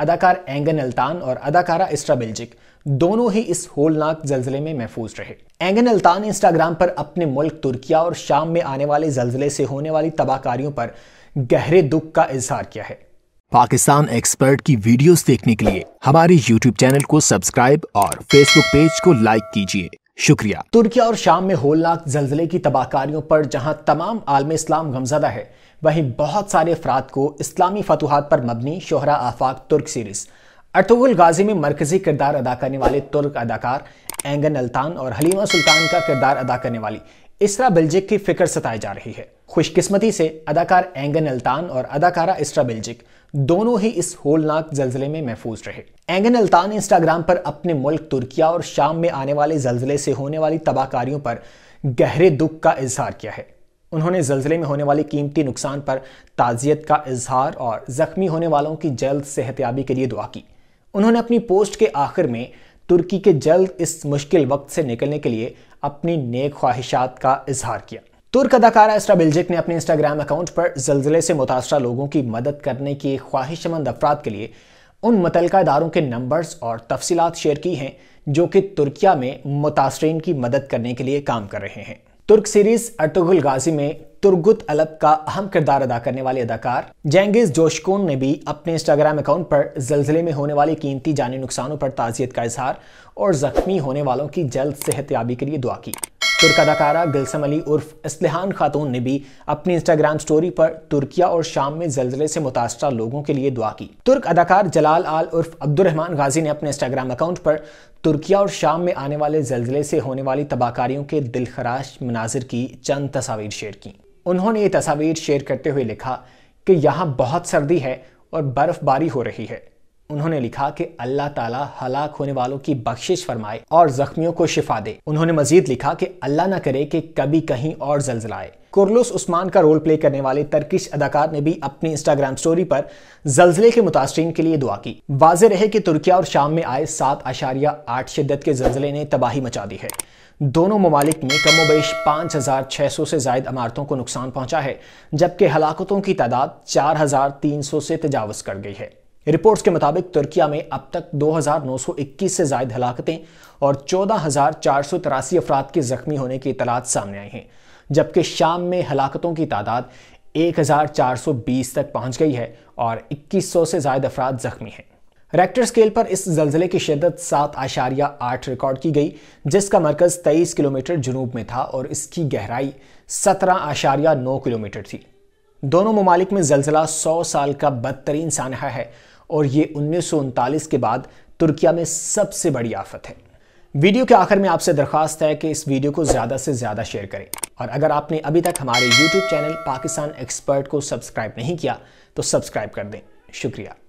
अदाकार एंगन अल्तान और अदाकारा इस्ट्रा बेल्जिक दोनों ही इस होलनाक जलजिले में महफूज रहे एंगन अल्तान इंस्टाग्राम पर अपने मुल्क तुर्किया और शाम में आने वाले जल्जले से होने वाली तबाहकारियों पर गहरे दुख का इजहार किया है पाकिस्तान एक्सपर्ट की वीडियोस देखने के लिए हमारे यूट्यूब चैनल को सब्सक्राइब और फेसबुक पेज को लाइक कीजिए शुक्रिया तुर्की और शाम में होलनाक जलजिले की तबाहकारियों पर जहां तमाम आलम इस्लाम गमजदा है वहीं बहुत सारे अफराद को इस्लामी फतुहात पर मबनी शोहरा आफाक तुर्क सीरीज अर्तुगुल गाजी में मरकजी किरदार अदा करने वाले तुर्क अदाकार एंगन अल्तान और हलीमा सुल्तान का किरदार अदा करने वाली इसरा बिल्जिक की फिक्र सताई जा रही है खुशकिस्मती से अदाकार एंगन अल्तान और अदाकारा इसरा बिल्जिक दोनों ही इस होलनाक जलजिले में महफूज रहे एंगन अल्तान इंस्टाग्राम पर अपने मुल्क तुर्किया और शाम में आने वाले जलजिले से होने वाली तबाहकारियों पर गहरे दुख का इजहार किया है उन्होंने जलजिले में होने वाले कीमती नुकसान पर ताजियत का इजहार और जख्मी होने वालों की जल्द सेहतियाबी के लिए दुआ की उन्होंने अपनी पोस्ट के आखिर में तुर्की के जल्द इस मुश्किल वक्त से निकलने के लिए अपनी नेक ख्वाहिशात का इजहार किया तुर्क अदाकारा इसरा बिल्जिक ने अपने इंस्टाग्राम अकाउंट पर जल्जिले से मुतासर लोगों की मदद करने की ख्वाहिशमंद अफराद के लिए उन मुतल इदारों के नंबर्स और तफसीत शेयर की हैं जो कि तुर्किया में मुतासरीन की मदद करने के लिए काम कर रहे हैं तुर्क सीरीज़ अर्तुगुल गाजी में तुर्गुत अलब का अहम किरदार अदा करने वाले अदाकार जेंगिस जोशकोन ने भी अपने इंस्टाग्राम अकाउंट पर जलजिले में होने वाले कीमती जानी नुकसानों पर ताजियत का इजहार और जख्मी होने वालों की जल्द सेहत याबी के लिए दुआ की तुर्क अदाकारा गलसम अली उर्फ इसलिहान खातून ने भी अपनी इंस्टाग्राम स्टोरी पर तुर्किया और शाम में जलजिले से मुतासर लोगों के लिए दुआ की तुर्क अदाकार जलाल आल उर्फ अब्दुलरहमान गाजी ने अपने इंस्टाग्राम अकाउंट पर तुर्किया और शाम में आने वाले जलजिले से होने वाली तबाहकारियों के दिलखराश मनाजिर की चंद तस्वीर शेयर की उन्होंने ये तस्वीर शेयर करते हुए लिखा कि यहाँ बहुत सर्दी है और बर्फबारी हो रही है उन्होंने लिखा कि अल्लाह ताला हलाक होने वालों की बख्शिश फरमाए और जख्मियों को शिफा दे उन्होंने मजीद लिखा कि अल्लाह ना करे कि कभी कहीं और जलजलाए कुरलुस उस्मान का रोल प्ले करने वाले तर्किश अदाकार ने भी अपनी इंस्टाग्राम स्टोरी पर जल्जले के मुतासरी के लिए दुआ की वाज रहे कि तुर्किया और शाम में आए सात आशारिया आठ शिद्दत के जल्जले ने तबाही मचा दी है दोनों ममालिक में कमो बेश हज़ार छह सौ से जायद इमारतों को नुकसान पहुंचा है जबकि हलाकतों की तादाद चार हज़ार तीन सौ से तजावज़ कर गई है रिपोर्ट्स के मुताबिक तुर्किया में अब तक 2,921 से जायद हलाकतें और चौदह हज़ार चार सौ तिरासी अफराद के जख्मी होने की इतलात सामने आई हैं जबकि शाम में हलाकतों की तादाद 1420 तक पहुंच गई है और 2100 से ज्यादा अफराद ज़ख्मी हैं रेक्टर स्केल पर इस जलजिले की शिदत सात आशारिया आठ रिकॉर्ड की गई जिसका मरकज़ तेईस किलोमीटर जनूब में था और इसकी गहराई सत्रह आशारिया नौ किलोमीटर थी दोनों ममालिक में जलजिला सौ साल का बदतरीन सानहा है और ये उन्नीस के बाद तुर्किया में सबसे बड़ी आफत है वीडियो के आखिर में आपसे दरख्वास्त है कि इस वीडियो को ज़्यादा से ज़्यादा शेयर करें और अगर आपने अभी तक हमारे यूट्यूब चैनल पाकिस्तान एक्सपर्ट को सब्सक्राइब नहीं किया तो सब्सक्राइब कर दें शुक्रिया